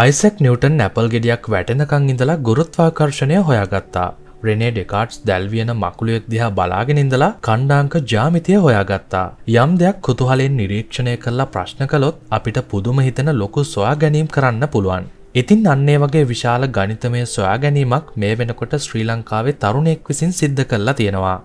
Isaac නිවටන් නැපල් ගෙඩියක් වැටෙනකං ඉඳලා ගුරුත්වාකර්ශණය හොයාගත්තා රෙනේ ඩෙකාට්ස් දැල්වියන මකුළුවෙක් දිහා බලාගෙන ඉඳලා කණ්ඩාංක ජාමිතිය හොයාගත්තා. යම් දෙයක් කුතුහලෙන් නිරීක්ෂණය කරලා ප්‍රශ්න කළොත් අපිට පුදුම හිතන ලොකු සොයා ගැනීම් කරන්න පුළුවන්. ඉතින් අන්නේ වගේ විශාල ගනිතමය සොයා ගැනීමක් මේ වෙනකොට ශ්‍රී ලංකාවේ තරුණෙක් විසින් සිද්ධ කරලා තියෙනවා.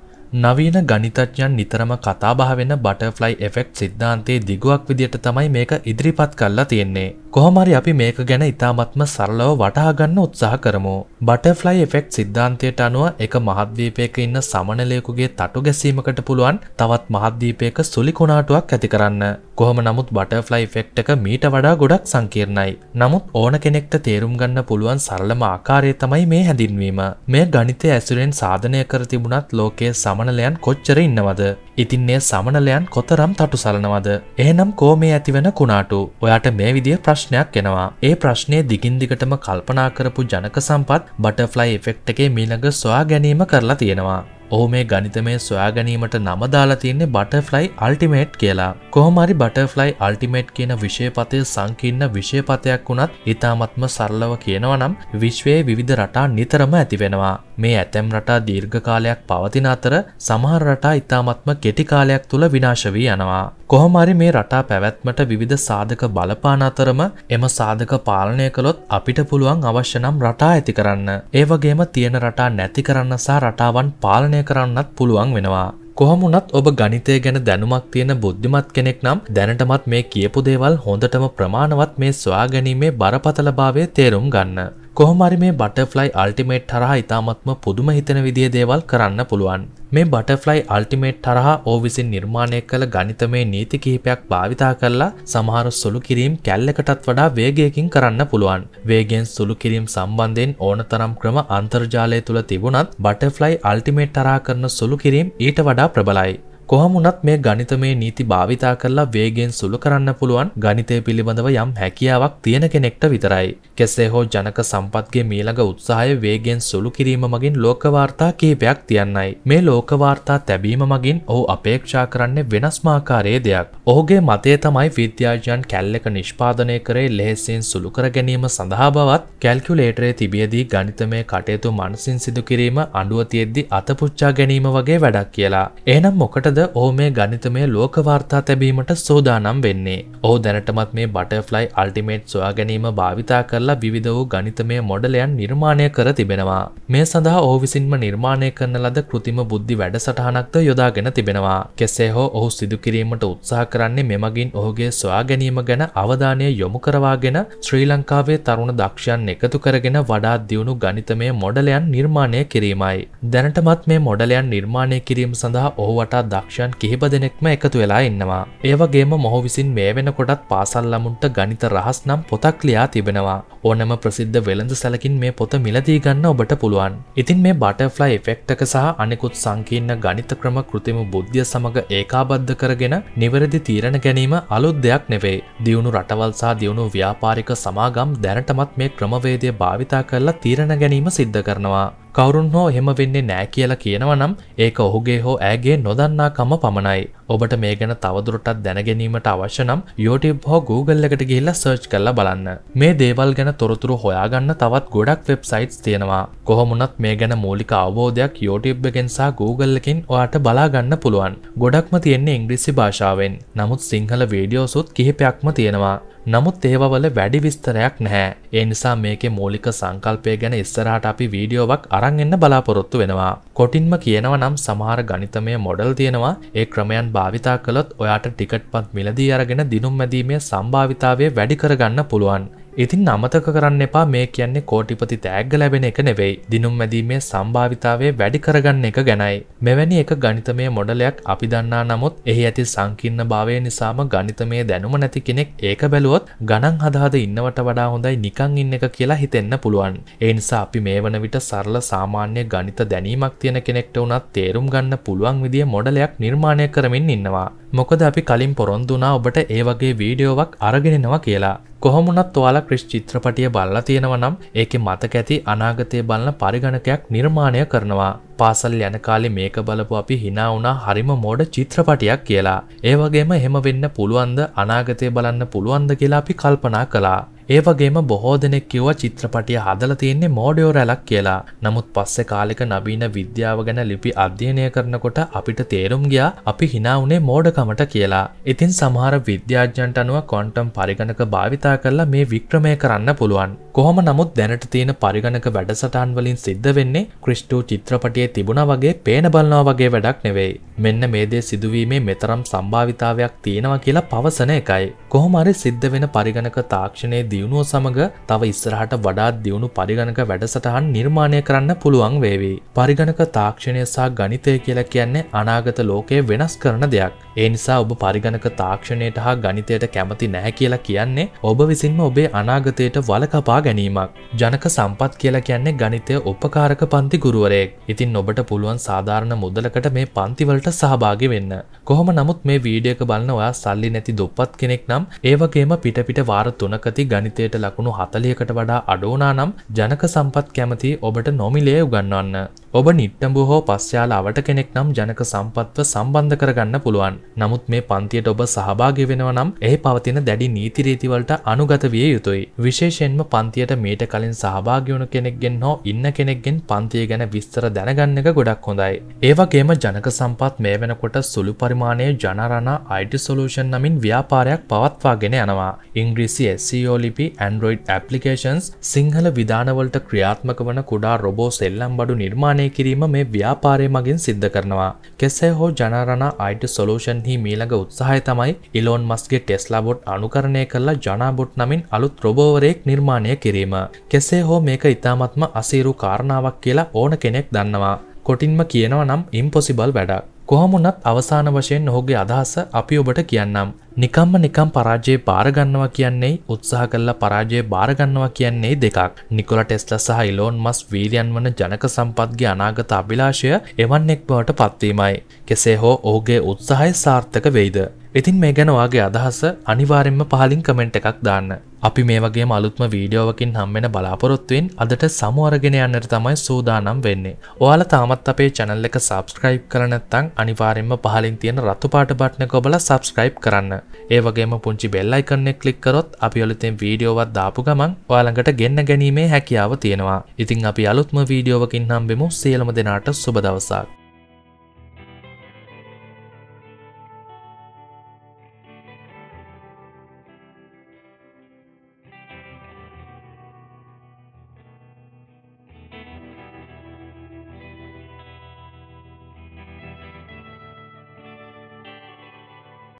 නවීන ගනිතඥන් නිතරම කතාබහ වෙන බටෆ්ලයි එෆෙක්් සිද්ධාන්තයේ දිගුවක් විදියට තමයි මේක ඉදිරිපත් කල්ලා තියෙන්නේ. කොහොමරි අපි මේක ගැන ඉතාමත්ම සරලව වටහාගන්න උත්සාහ කරමු. බටෆ්ලයි එෆෙක්් සිද්ධාන්තයට අනුව එක මහද්දීපයක ඉන්න සමනලයකුගේ තටු ගැසීමකට පුළුවන් තවත් මහද්දීපයක සුලිකුණාටුවක් ඇති කරන්න. කොහොම නමුත් බටෆ්ලයි ෆෙක්් එක මීට වඩා ගොඩක් සංකීර්ණයි. නමුත් ඕන කෙනෙක්ට තේරුම් ගන්න පුළුවන් සරලම ආකාරය තමයි මේ හැඳින්වීම. මේ ගනිතය ඇසුරෙන් සාධනය කර තිබුණත් ලෝකයේ සමනලයන් කොච්චර ඉන්නවද. ඉතින්නේ සමනලයන් කොතරම් තටු සලනවද. එහනම් කෝමේ ඇතිවෙන කුණාටු ඔයාට මේ විදිිය ප්‍රශ් ප්‍රශ්නයක් එනවා ඒ ප්‍රශ්නය දිගින් දිගටම කල්පනා කරපු ජනක සම්පත් බටෆ්ලයි එෆෙක්ට් එකේ මීළඟ සොයා ගැනීම කරලා තියෙනවා ඔහු මේ ගනිතමය සොයාගැනීමට නමදාලා තියන්නේ බටෆ්ලයි අල්ටිමේට් කියලා. කොහොමරි බටෆ්ලයි අල්ටිමේට් කියන විශෂයපතය සංකින්න විශෂයපතයක් වුණත් ඉතාමත්ම සරලව කියනවනම් විශ්වයේ විධ රටා නිතරම ඇතිවෙනවා. මේ ඇතැම් රටා දීර්ඝ කාලයක් පවතින අතර සමහර රටා ඉතාමත්ම කෙටිකාලයක් තුළ විනාශවී යනවා. කොහොමරි මේ රටා පැවැත්මට විවිධ සාධක බලපාන අතරම එම සාධක පාලනය කළොත් අපිට පුළුවන් අවශ්‍යනම් රටා ඇති කරන්න. ඒවගේම තියෙන රටා නැති කරන්න සහ රටාවන් පාලනය කරන්නත් පුළුවන් වෙනවා. කොහමුණත් ඔබ ගනිතය ගැන දැනුමක් තියෙන බුද්ධිමත් කෙනෙක් නම් දැනටමත් මේ කියපු දේවල් හොඳටම ප්‍රමාණවත් මේ ස්වාගැනීමේ බරපතලභාවය තේරුම් ගන්න. කොහොමරි මේ බටෆ්ලයි අල්ටිමේට් තරහ ඉතාමත්ම පුදුම හිතන විදිහ දේවල් කරන්න පුළුවන්. මේ බටෆ්ලයි අල්ටිමේට් තරහා ඕ විසින් නිර්මාණය කළ ගනිතමේ නීති කිහිපයක් භාවිතා කරලා සමහර සුළු කිරීම් කැල්ලකටත් වඩා වේගයකින් කරන්න පුළුවන්. වේගෙන් සුළු කිරීම් සම්බන්ධයෙන් ඕන තරම් ක්‍රම අන්තර්ජාලය තුළ තිබුණත් බටෆ්ලයි අල්ටිමේට් තරා කරන සුළු කිරීම් ඊට වඩා ප්‍රබලයි. කොහොමුණත් මේ ගණිතමේ නීති භාවිතා කරලා වේගෙන් සුළු කරන්න පුළුවන් ගණිතය පිළිබඳව යම් හැකියාවක් තියෙන කෙනෙක්ට විතරයි. කෙසේ හෝ ජනක සම්පත්ගේ මීළඟ උත්සාහය වේගෙන් සුළු කිරීම මගින් ලෝකවාර්තා කීපයක් තියන්නයි. මේ ලෝකවාර්තා තැබීම මගින් ඔහු අපේක්ෂා කරන්නේ වෙනස්මාකාරයේ දෙයක්. ඔහුගේ මතය තමයි විද්‍යාඥයන් කැල්ලක නිෂ්පාදනය කරේ ලෙහෙසින් සුළු කර ගැනීම සඳහා බවත් කැල්කුලේටරේ තිබියදී ගණිතමය කටයුතු මනසින් සිදු කිරීම අඩුවතියෙද්දි අතපුච්චා ගැනීම වගේ වැඩක් කියලා. එහනම් මොකටද ඕ මේ ගනිතමය ලෝකවාර්තා තැබීමට සෝදානම් වෙන්නේ. ඕ දැනටමත් මේ බටෆ්ලයි අල්ටිමේට් සොයා ගැනීම භාවිතා කරලා විවිධ වූ ගනිතමය මොඩලයන් නිර්මාණය කර තිබෙනවා. මේ සඳහා ඔහු විසින්ම නිර්මාණය කරන ලද කෘතිම බුද්ධි වැඩසටහනක්ද යොදාගෙන තිබෙනවා. කෙසේ හෝ ඔහු සිදුකිරීමට උත්සාහ කරන්නේ මෙමගින් ඔහුගේ සොයා ගැනීම ගැන අවධානය යොමු කරවාගෙන ශ්‍රී ලංකාවේ තරුණ දක්ෂයන් එකතු කරගෙන වඩා දියුණු ගනිතමය මොඩලයන් නිර්මාණය කිරීමයි. දැනටමත් මේ මොඩලයන් නිර්මාණය කිරීම සඳහා ඔහුවටා දක්ෂ යක්ෂයන් කිහිප දෙනෙක්ම එකතු වෙලා ඉන්නවා. ඒවගේම මොහු විසින් මේ වෙනකොටත් පාසල්ලමුන්ට ගනිත රහස් නම් පොතක් ලියා තිබෙනවා. ඕනම ප්‍රසිද්ධ වෙළඳ සැලකින් මේ පොත මිලදී ගන්න ඔබට පුළුවන්. ඉතින් මේ බටෆ්ලයි එෆෙක්ටක සහ අනෙකුත් සංකීන්න ගනිත ක්‍රම කෘතිම බුද්ධිය සමඟ ඒකාබද්ධ කරගෙන නිවැරදි තීරණ ගැනීම අලුත් දෙයක් නෙවේ. දියුණු රටවල් සහ දියුණු ව්‍යාපාරික සමාගම් දැනටමත් මේ ක්‍රමවේදය භාවිතා කරලා තීරණ ගැනීම සිද්ධ කරනවා. කවුරුන් හෝ හෙම වෙන්නේ නෑ කියලා කියනව නම් ඒක ඔහුගේ හෝ ඇගේ නොදන්නාකම පමණයි. ඔබට මේ ගැන තවදුරටත් දැනගැනීමට අවශ්‍ය නම් YouTube හෝ Google එකට ගිහිල්ලා සර්ච් කරලා බලන්න. මේ දේවල් ගැන තොරතුරු හොයාගන්න තවත් ගොඩක් වෙබ්සයිට්ස් තියෙනවා. කොහොමුණත් මේ ගැන මූලික අවබෝධයක් YouTube එකෙන් සහ Google එකෙන් ඔයාට බලාගන්න පුළුවන්. ගොඩක්ම තියෙන්නේ ඉංග්‍රීසි භාෂාවෙන්. නමුත් සිංහල වීඩියෝසුත් කිහිපයක්ම තියෙනවා. නමුත් ඒවල වැඩි විස්තරයක් නැහැ. ඒ නිසා මේකේ මූලික සංකල්පය ගැන ඉස්සරහට අපි වීඩියෝවක් අරන් එන්න බලාපොරොත්තු වෙනවා. කොටින්ම කියනවා නම් සමහර ගණිතමය මොඩල් තියෙනවා. ඒ ක්‍රමයන් භාවිතා කළොත් ඔයාට ටිකට්පත් මිලදී අරගෙන දිනුම් මැදීමේ සම්භාවිතාවය වැඩි කරගන්න පුළුවන්. ඉතින් අමතක කරන්න එපා මේ කියන්නේ කෝටිපති තෑග්ග ලැබෙන එක නෙවෙයි දිනුම් මැදීමේ සම්භාවිතාවේ වැඩි කරගන්න එක ගැනයි. මෙවැනි එක ගනිතමය මොඩලයක් අපි දන්නා නමුත් එහි ඇති සංකින්න භාවය නිසාම ගනිතමය දැනුම නැති කෙනෙක් ඒක බැලුවොත් ගණන් හදාද ඉන්නවට වඩා හොඳයි නිකං ඉන්න එක කියලා හිතෙන්න පුළුවන්. ඒ නිසා අපි මේ වන විට සරල සාමාන්‍ය ගණිත දැනීමක් තියෙන කෙනෙක්ට වුණත් තේරුම් ගන්න පුළුවන් විදිය මොඩලයක් නිර්මාණය කරමින් ඉන්නවා. මොකද අපි කලින් පොරොන්දුනා ඔබට ඒ වගේ වීඩියෝවක් අරගෙනෙනවා කියලා. කොහොමුණත් ඔයාලා ක්‍රිස් චිත්‍රපටිය බල්ලා තියෙනව නම් ඒකෙ මතක ඇති අනාගතය බලන පරිගණකයක් නිර්මාණය කරනවා. පාසල් යන කාලේ මේක බලපු අපි hina වුණා හරිම මෝඩ චිත්‍රපටියක් කියලා. ඒ වගේම එහෙම වෙන්න පුළුවන්ද අනාගතය බලන්න පුළුවන්ද කියලා අපි කල්පනා කළා. ඒ වගේම බොහෝ දෙනෙක් කිව්ව චිත්‍රපටිය හදල තියෙන්නේ මෝඩියෝ රැලක් කියලා නමුත් පස්සෙ කාලෙක නබීන විද්‍යාව ගැන ලිපි අධ්‍යයනය කරනකොට අපිට තේරුම් ගියා අපි හිනාවනේ මෝඩකමට කියලා ඉතින් සමහර විද්‍යාඥන්ට අනුව කොන්ටම් පරිගණක භාවිතා කරලා මේ වික්‍රමය කරන්න පුළුවන්. කොහොම නමුත් දැනට තියෙන පරිගණක වැඩසටන් වලින් සිද්ධ වෙන්නේ ක්‍රිස්්ටූ චිත්‍රපටියේ තිබුණ වගේ පේන බලනවා වගේ වැඩක් නෙවෙයි. මෙන්න මේ දේ සිදුවීමේ මෙතරම් සම්භාවිතාවයක් තියෙනවා කියලා පවසන එකයි. කොහොමරි සිද්ධ වෙන පරිගණක තාක්ෂණයේ දිය දියුණුව සමඟ තව ඉස්සරහට වඩාත් දියුණු පරිගණක වැඩසටහන් නිර්මාණය කරන්න පුළුවන් වේවි. පරිගණක තාක්ෂණය සහ ගනිතය කියලා කියන්නේ අනාගත ලෝකයේ වෙනස් කරන දෙයක්. ඒ නිසා ඔබ පරිගණක තාක්ෂණයට හා ගනිතයට කැමති නැහැ කියලා කියන්නේ ඔබ විසින්ම ඔබේ අනාගතයට වලකපා ගැනීමක්. ජනක සම්පත් කියලා කියන්නේ ගනිතය උපකාරක පන්ති ගුරුවරයෙක්. ඉතින් ඔබට පුළුවන් සාධාරණ මුදලකට මේ පන්තිවලට සහභාගි වෙන්න. කොහොම නමුත් මේ වීඩියක බලන්න ඔයා සල්ලි නැති දුප්පත් කෙනෙක් නම් ඒවගේම පිටපිට වාර තුනකති ගනි ගණිතයට ලකුණු හතලියකට වඩා අඩෝනා නම් ජනක සම්පත් කැමති ඔබට නොමිලේ උගන්වන්න. ඔබ නිට්ටඹු හෝ පස්්‍යාල අවට කෙනෙක් නම් ජනක සම්පත්ව සම්බන්ධ කරගන්න පුළුවන්. නමුත් මේ පන්තියට ඔබ සහභාගි වෙනවා නම් එහි පවතින දැඩි නීතිරීතිවලට අනුගත විය යුතුයි. විශේෂෙන්ම පන්තියට මීට කලින් සහභාගියුණු කෙනෙක්ගෙන් හෝ ඉන්න කෙනෙක්ගෙන් පන්තිය ගැන විස්තර දැනගන්න එක ගොඩක් හොඳයි. ඒවගේම ජනක සම්පත් මේ වෙනකොට සුළු පරිමාණය ජනරණ අයිඩ සොලූෂන් නමින් ව්‍යාපාරයක් පවත්වාගෙන යනවා. ඉංග්‍රීසි SEO ලිපි ලිපි ඇන්ඩරොයිඩ් ඇපලිකේෂන්ස් සිංහල විධානවලට ක්‍රියාත්මක වන කුඩා රොබෝ සෙල්ලම් බඩු නිර්මාණය කිරීම මේ ව්‍යාපාරය මගින් සිද්ධ කරනවා. කෙසේ හෝ ජනරණ අයිට සොලූෂන් හි මීළඟ උත්සාහය තමයි ඉලෝන් මස්ගේ ටෙස්ලාබොට් අනුකරණය කරලා ජනාබොට් නමින් අලුත් රොබෝවරයෙක් නිර්මාණය කිරීම. කෙසේ හෝ මේක ඉතාමත්ම අසීරු කාරණාවක් කියලා ඕන කෙනෙක් දන්නවා. කොටින්ම කියනවා නම් ඉම්පොසිබල් වැඩක්. කොහොමුණත් අවසාන වශයෙන් ඔහුගේ අදහස අපි ඔබට කියන්නම්. නිකම්ම නිකම් පරාජයේ බාරගන්නවා කියන්නේ උත්සාහ කල්ලා පරාජයේ බාරගන්නවා කියන්නේ දෙකක්. නිකොල ටෙස්ල සහ ඉලෝන් මස් වීරියන් වන ජනක සම්පත්ගේ අනාගත අභිලාශය එවන් එක් බවට පත්වීමයි. කෙසේ හෝ ඔහුගේ උත්සාහය සාර්ථක වෙයිද. ඉතින් මේ ගැන ඔයාගේ අදහස අනිවාරෙන්ම පහලින් කමෙන්ට් එකක් දාන්න. අපි මේ වගේ අලුත්ම වීඩියෝවකින් හම්බෙන බලාපොරොත්තුවෙන් අදට සමුවරගෙන යන්නට තමයි සූදානම් වෙන්නේ. ඔයාලා තාමත් අපේ channel එක subscribe කරලා නැත්නම් අනිවාර්යයෙන්ම පහලින් තියෙන රතු පාට බටන එක ඔබලා subscribe කරන්න. ඒ වගේම පුංචි bell icon එක click කරොත් අපි ඔලිතෙන් වීඩියෝවත් දාපු ගමන් ඔයාලඟට ගෙන්න ගැනීමේ හැකියාව තියෙනවා. ඉතින් අපි අලුත්ම වීඩියෝවකින් හම්බෙමු. සියලුම දෙනාට සුබ දවසක්.